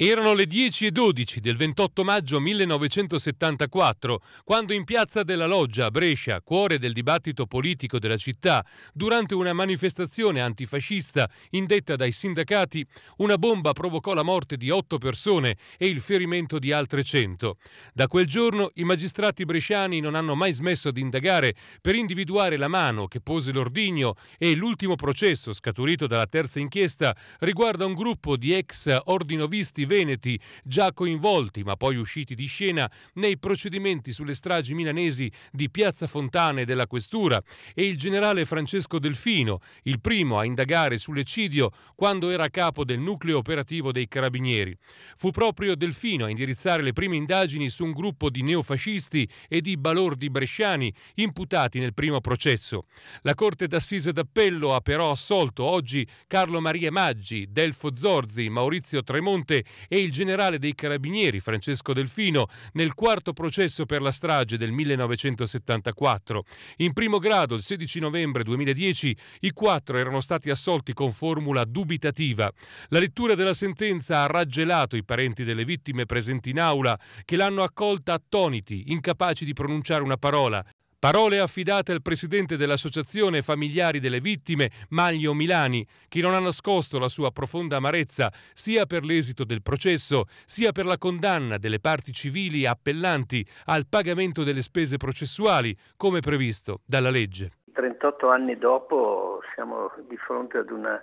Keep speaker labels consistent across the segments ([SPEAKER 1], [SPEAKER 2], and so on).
[SPEAKER 1] Erano le 10.12 del 28 maggio 1974, quando in piazza della Loggia a Brescia, cuore del dibattito politico della città, durante una manifestazione antifascista indetta dai sindacati, una bomba provocò la morte di otto persone e il ferimento di altre cento. Da quel giorno i magistrati bresciani non hanno mai smesso di indagare per individuare la mano che pose l'ordigno e l'ultimo processo scaturito dalla terza inchiesta riguarda un gruppo di ex ordinovisti veneti già coinvolti ma poi usciti di scena nei procedimenti sulle stragi milanesi di Piazza Fontana e della Questura e il generale Francesco Delfino, il primo a indagare sull'eccidio quando era capo del nucleo operativo dei carabinieri. Fu proprio Delfino a indirizzare le prime indagini su un gruppo di neofascisti e di balordi bresciani imputati nel primo processo. La Corte d'Assise d'Appello ha però assolto oggi Carlo Maria Maggi, Delfo Zorzi, Maurizio Tremonte e il generale dei carabinieri Francesco Delfino nel quarto processo per la strage del 1974. In primo grado, il 16 novembre 2010, i quattro erano stati assolti con formula dubitativa. La lettura della sentenza ha raggelato i parenti delle vittime presenti in aula che l'hanno accolta attoniti, incapaci di pronunciare una parola Parole affidate al presidente dell'Associazione Familiari delle Vittime, Maglio Milani, che non ha nascosto la sua profonda amarezza sia per l'esito del processo, sia per la condanna delle parti civili appellanti al pagamento delle spese processuali, come previsto dalla legge.
[SPEAKER 2] 38 anni dopo siamo di fronte ad una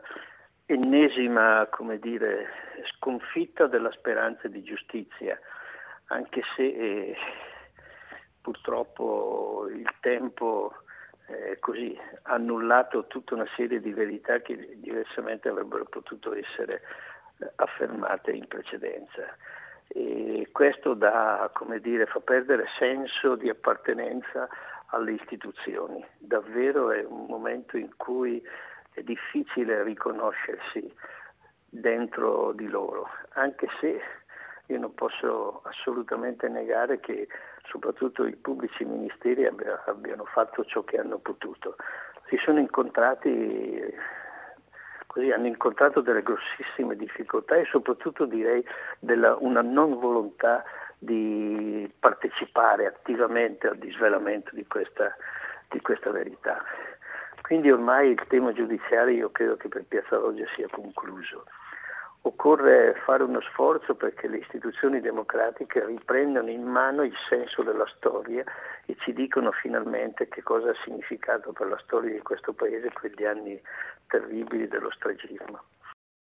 [SPEAKER 2] ennesima dire, sconfitta della speranza di giustizia, anche se... Eh purtroppo il tempo eh, così annullato tutta una serie di verità che diversamente avrebbero potuto essere eh, affermate in precedenza. E questo dà, dire, fa perdere senso di appartenenza alle istituzioni. Davvero è un momento in cui è difficile riconoscersi dentro di loro, anche se io non posso assolutamente negare che soprattutto i pubblici ministeri abbia, abbiano fatto ciò che hanno potuto. Si sono incontrati Così, hanno incontrato delle grossissime difficoltà e soprattutto direi della, una non volontà di partecipare attivamente al disvelamento di questa, di questa verità. Quindi ormai il tema giudiziario io credo che per Piazza Loggia sia concluso. Occorre fare uno sforzo perché le istituzioni democratiche riprendano in mano il senso della storia e ci dicono finalmente che cosa ha significato per la storia di questo paese quegli anni terribili dello stragismo.